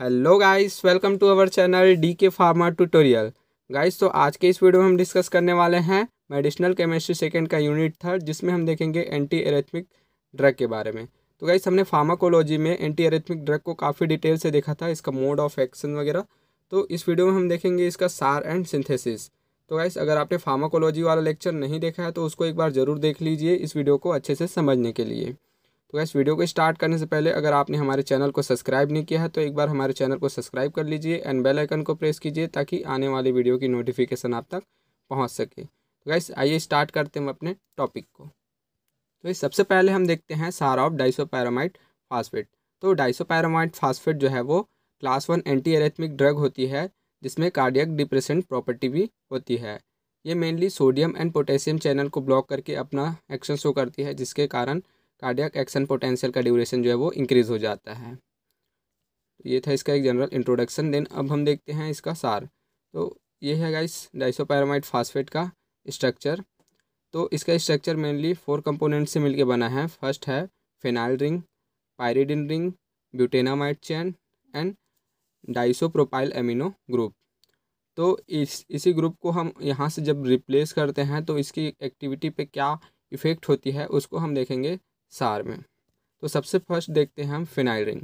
hello guys welcome to our channel D K pharma tutorial guys तो आज के इस वीडियो में हम डिस्कस करने वाले हैं मेडिसिनल केमिस्ट्री सेकंड का यूनिट थर्ड जिसमें हम देखेंगे एंटी एरेथमिक ड्रग के बारे में तो गाइस हमने फार्माकोलॉजी में एंटी एरेथमिक ड्रग को काफ़ी डिटेल से देखा था इसका मोड ऑफ एक्शन वगैरह तो इस वीडियो में हम देखेंगे इसका सार एंड सिंथेसिस तो गाइस अगर आपने फार्माकोलॉजी वाला लेक्चर नहीं देखा है तो उसको एक बार ज़रूर देख लीजिए इस वीडियो को अच्छे से समझने के लिए तो गैस वीडियो को स्टार्ट करने से पहले अगर आपने हमारे चैनल को सब्सक्राइब नहीं किया है तो एक बार हमारे चैनल को सब्सक्राइब कर लीजिए एंड बेल आइकन को प्रेस कीजिए ताकि आने वाली वीडियो की नोटिफिकेशन आप तक पहुँच सके तो गैस आइए स्टार्ट करते हैं अपने टॉपिक को तो इस सबसे पहले हम देखते हैं सारा ऑफ पैरामाइट फास्फेट तो पैरामाइट फास्फेट जो है वो class one anti arrhythmic drug होती है जिसमें कार्डियक डिप्रेशन प्रॉपर्टी भी होती है ये mainly sodium and potassium channel को ब्लॉक करके अपना एक्शन शो करती है जिसके कारण कार्डियक एक्शन पोटेंशियल का ड्यूरेशन जो है वो इंक्रीज़ हो जाता है ये था इसका एक जनरल इंट्रोडक्शन देन अब हम देखते हैं इसका सार तो ये है गाइस डाइसोपैरामाइट फास्फेट का स्ट्रक्चर तो इसका स्ट्रक्चर मेनली फोर कंपोनेंट से मिलके बना है फर्स्ट है phenyl ring pyridine ring butanamide chain and diisopropyl amino group तो इस इसी ग्रुप को हम यहाँ से जब रिप्लेस करते हैं तो इसकी एक्टिविटी पे क्या इफ़ेक्ट होती है उसको हम देखेंगे सार में तो सबसे फर्स्ट देखते हैं हम फिनाइल रिंग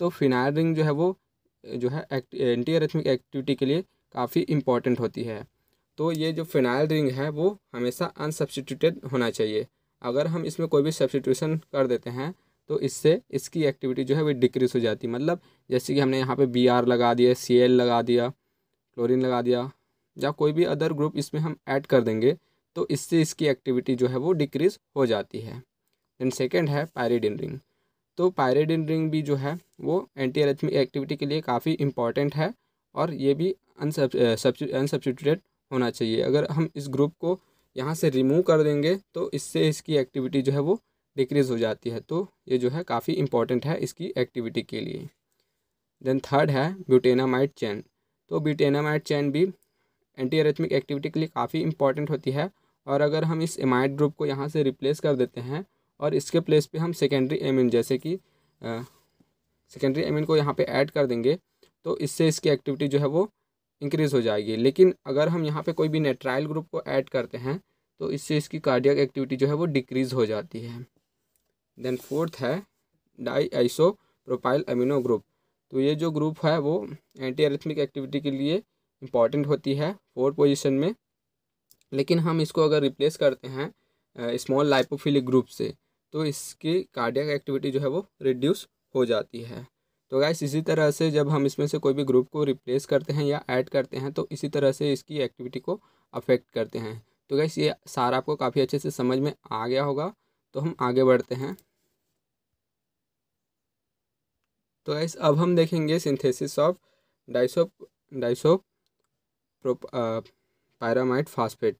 तो फिनाइल रिंग जो है वो जो है एंटी अरेथमिक एक्टिविटी के लिए काफ़ी इम्पॉर्टेंट होती है तो ये जो फिनाइल रिंग है वो हमेशा अनसब्सटीट्यूटेड होना चाहिए अगर हम इसमें कोई भी सब्सटीट्यूशन कर देते हैं तो इससे इसकी एक्टिविटी जो है वो डिक्रीज हो जाती है मतलब जैसे कि हमने यहाँ पे बी आर लगा दिया सी एल लगा दिया क्लोरीन लगा दिया या कोई भी अदर ग्रुप इसमें हम ऐड कर देंगे तो इससे इसकी एक्टिविटी जो है वो डिक्रीज़ हो जाती है एंड सेकेंड है पायरेडिन रिंग तो पायरेडिन रिंग भी जो है वो एंटी एरेथमिक एक्टिविटी के लिए काफ़ी इंपॉर्टेंट है और ये भी अनसब्सिट्यूटेड होना चाहिए अगर हम इस ग्रुप को यहाँ से रिमूव कर देंगे तो इससे इसकी एक्टिविटी जो है वो डिक्रीज़ हो जाती है तो ये जो है काफ़ी इंपॉर्टेंट है इसकी एक्टिविटी के लिए देन थर्ड है ब्यूटेनामाइट चैन तो ब्यूटेनामाइट चैन भी एंटी एरेथमिक एक्टिविटी के लिए काफ़ी इंपॉर्टेंट होती है और अगर हम इस एमाइड ग्रुप को यहाँ से रिप्लेस कर देते हैं और इसके प्लेस पे हम सेकेंडरी एम जैसे कि सेकेंडरी एम को यहाँ पे ऐड कर देंगे तो इससे इसकी एक्टिविटी जो है वो इंक्रीज़ हो जाएगी लेकिन अगर हम यहाँ पे कोई भी नेट्राइल ग्रुप को ऐड करते हैं तो इससे इसकी कार्डियक एक्टिविटी जो है वो डिक्रीज़ हो जाती है देन फोर्थ है diisopropyl amino group तो ये जो ग्रुप है वो एंटी एरिथमिक एक्टिविटी के लिए इंपॉर्टेंट होती है फोर्थ पोजिशन में लेकिन हम इसको अगर रिप्लेस करते हैं स्मॉल लाइपोफिलिक ग्रुप से तो इसकी कार्डियक एक्टिविटी जो है वो रिड्यूस हो जाती है तो गैस इसी तरह से जब हम इसमें से कोई भी ग्रुप को रिप्लेस करते हैं या ऐड करते हैं तो इसी तरह से इसकी एक्टिविटी को अफेक्ट करते हैं तो गैस ये सारा आपको काफ़ी अच्छे से समझ में आ गया होगा तो हम आगे बढ़ते हैं तो गैस अब हम देखेंगे सिंथेसिस ऑफ डाइसोप डाइसोप पैरामाइट फास्फेट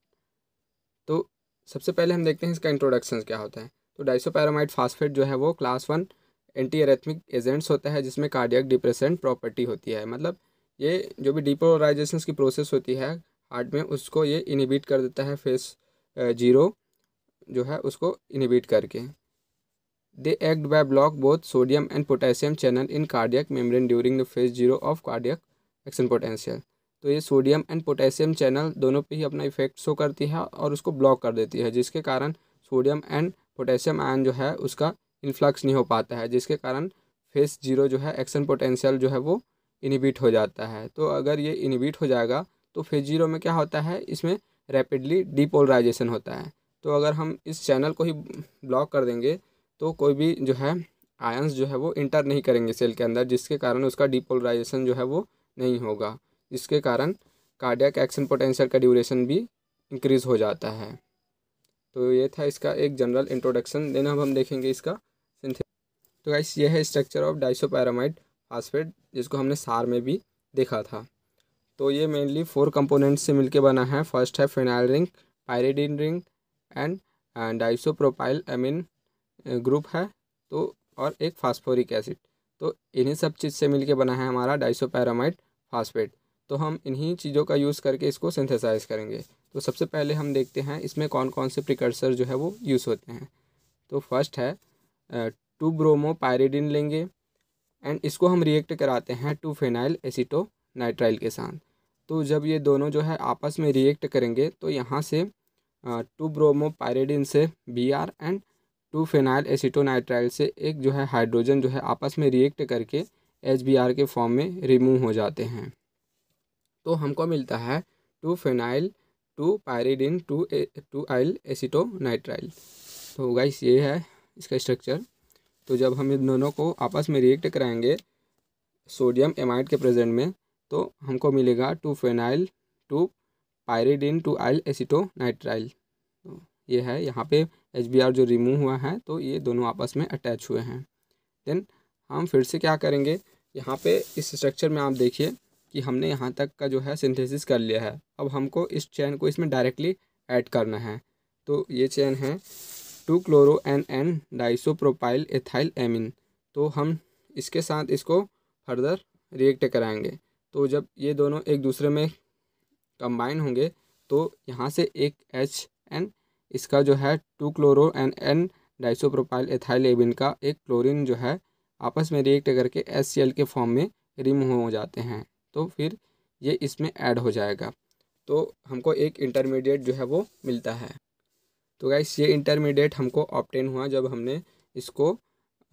तो सबसे पहले हम देखते हैं इसका इंट्रोडक्शन क्या होता है तो डाइसोपैरामाइड फास्फेट जो है वो class one anti arrhythmic agents होता है जिसमें कार्डियक डिप्रेसेंट प्रॉपर्टी होती है मतलब ये जो भी डिपोलराइजेशन की प्रोसेस होती है हार्ट में उसको ये इनिबिट कर देता है फेस जीरो जो है उसको इनिबिट करके they act by block both sodium and potassium channel in cardiac membrane during the phase zero of cardiac action potential तो ये सोडियम एंड पोटेशियम चैनल दोनों पे ही अपना इफेक्ट शो करती है और उसको ब्लॉक कर देती है जिसके कारण सोडियम एंड पोटेशियम आयन जो है उसका इन्फ्लक्स नहीं हो पाता है जिसके कारण फेस जीरो जो है एक्शन पोटेंशियल जो है वो इनिबिट हो जाता है तो अगर ये इनिबिट हो जाएगा तो फेस जीरो में क्या होता है इसमें रैपिडली डिपोलराइजेशन होता है तो अगर हम इस चैनल को ही ब्लॉक कर देंगे तो कोई भी जो है आयंस जो है वो इंटर नहीं करेंगे सेल के अंदर जिसके कारण उसका डिपोलराइजेशन जो है वो नहीं होगा जिसके कारण कार्डियक एक्शन पोटेंशियल का ड्यूरेशन भी इंक्रीज़ हो जाता है तो ये था इसका एक जनरल इंट्रोडक्शन देन अब हम देखेंगे इसका तो गाइस ये है स्ट्रक्चर ऑफ डाइसोपैरामाइड फास्फेट जिसको हमने सार में भी देखा था तो ये मेनली फोर कंपोनेंट्स से मिलके बना है फर्स्ट है phenyl ring pyridine ring and diisopropyl amine group है तो और एक फास्फोरिक एसिड तो इन्हीं सब चीज़ से मिलके बना है हमारा डाइसोपैरामाइड फास्फेट तो हम इन्हीं चीज़ों का यूज़ करके इसको सिंथेसाइज करेंगे तो सबसे पहले हम देखते हैं इसमें कौन कौन से प्रिकर्सर जो है वो यूज़ होते हैं तो फर्स्ट है टू ब्रोमो पायरेडिन लेंगे एंड इसको हम रिएक्ट कराते हैं टू फेनाइल एसिटो नाइट्राइल के साथ तो जब ये दोनों जो है आपस में रिएक्ट करेंगे तो यहाँ से टू ब्रोमो पायरेडिन से B R and two phenyl acetonitrile से एक जो है हाइड्रोजन जो है आपस में रिएक्ट करके एच बी आर के फॉर्म में रिमूव हो जाते हैं तो हमको मिलता है two phenyl two pyridine two two yl acetonitrile तो गाइस ये है इसका स्ट्रक्चर तो जब हम इन दोनों को आपस में रिएक्ट कराएंगे सोडियम एमाइड के प्रेजेंट में तो हमको मिलेगा two phenyl two pyridine two yl acetonitrile तो ये है यहाँ पे एच जो रिमूव हुआ है तो ये दोनों आपस में अटैच हुए हैं देन हम फिर से क्या करेंगे यहाँ पे इस स्ट्रक्चर में आप देखिए कि हमने यहाँ तक का जो है सिंथेसिस कर लिया है अब हमको इस चैन को इसमें डायरेक्टली ऐड करना है तो ये चैन है two chloro N N diisopropyl ethyl amine तो हम इसके साथ इसको फर्दर रिएक्ट कराएंगे तो जब ये दोनों एक दूसरे में कंबाइन होंगे तो यहाँ से एक एच एन इसका जो है two chloro N N diisopropyl ethyl amine का एक क्लोरिन जो है आपस में रिएक्ट करके एस सी एल के फॉर्म में रिमूव हो जाते हैं तो फिर ये इसमें ऐड हो जाएगा तो हमको एक इंटरमीडिएट जो है वो मिलता है तो गाइस ये इंटरमीडिएट हमको ऑप्टेन हुआ जब हमने इसको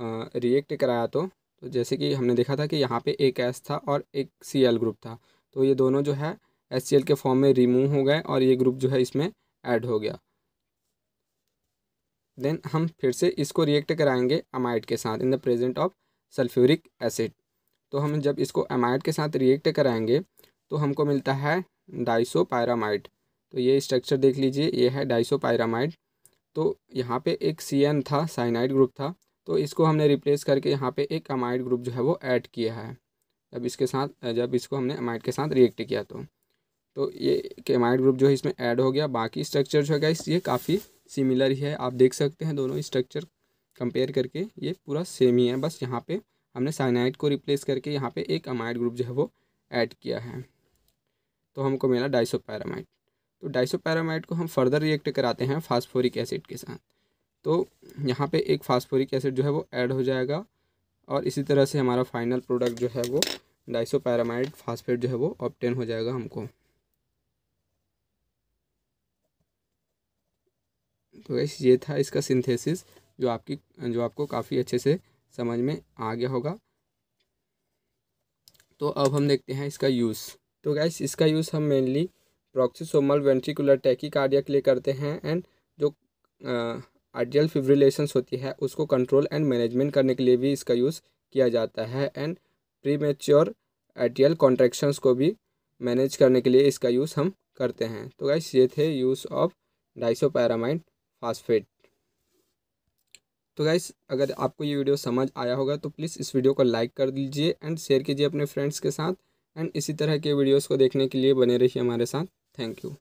रिएक्ट कराया तो तो जैसे कि हमने देखा था कि यहाँ पे एक एस था और एक सी एल ग्रुप था तो ये दोनों जो है एस सी एल के फॉर्म में रिमूव हो गए और ये ग्रुप जो है इसमें ऐड हो गया देन हम फिर से इसको रिएक्ट कराएंगे अमाइड के साथ in the present of sulphuric acid तो हम जब इसको अमाइड के साथ रिएक्ट कराएंगे तो हमको मिलता है डाइसोपायरामाइड तो ये स्ट्रक्चर देख लीजिए ये है डाइसोपायरामाइड तो यहाँ पे एक सी था साइनाइड ग्रुप था तो इसको हमने रिप्लेस करके यहाँ पे एक अमाइड ग्रुप जो है वो ऐड किया है जब इसके साथ जब इसको हमने अमाइड के साथ रिएक्ट किया तो तो ये अमाइड ग्रुप जो है इसमें ऐड हो गया बाकी स्ट्रक्चर जो है इस ये काफ़ी सिमिलर ही है आप देख सकते हैं दोनों स्ट्रक्चर कंपेयर करके ये पूरा सेम ही है बस यहाँ पर हमने साइनाइड को रिप्लेस करके यहाँ पर एक अमाइड ग्रुप जो है वो ऐड किया है तो हमको मिला डाइसोपैरामाइड तो डाइसोपैरामाइड को हम फर्दर रिएक्ट कराते हैं फास्फोरिक एसिड के साथ तो यहाँ पे एक फास्फोरिक एसिड जो है वो ऐड हो जाएगा और इसी तरह से हमारा फाइनल प्रोडक्ट जो है वो डाइसोपैरामाइड फास्फेट जो है वो ऑप्टेन हो जाएगा हमको तो ये था इसका सिंथेसिस जो आपकी जो आपको काफ़ी अच्छे से समझ में आ गया होगा तो अब हम देखते हैं इसका यूज़ तो गैस इसका यूज़ हम मेनली प्रोक्सीसोमल वेंट्रिकुलर टैकीकार्डिया के लिए करते हैं एंड जो आर्डियल फिब्रिलेशंस होती है उसको कंट्रोल एंड मैनेजमेंट करने के लिए भी इसका यूज़ किया जाता है एंड प्रीमेच्योर मेच्योर कॉन्ट्रेक्शंस को भी मैनेज करने के लिए इसका यूज़ हम करते हैं तो गाइस ये थे यूज़ ऑफ डाइसो फास्फेट तो गाइस अगर आपको ये वीडियो समझ आया होगा तो प्लीज़ इस वीडियो को लाइक कर दीजिए एंड शेयर कीजिए अपने फ्रेंड्स के साथ एंड इसी तरह के वीडियोस को देखने के लिए बने रहिए हमारे साथ थैंक यू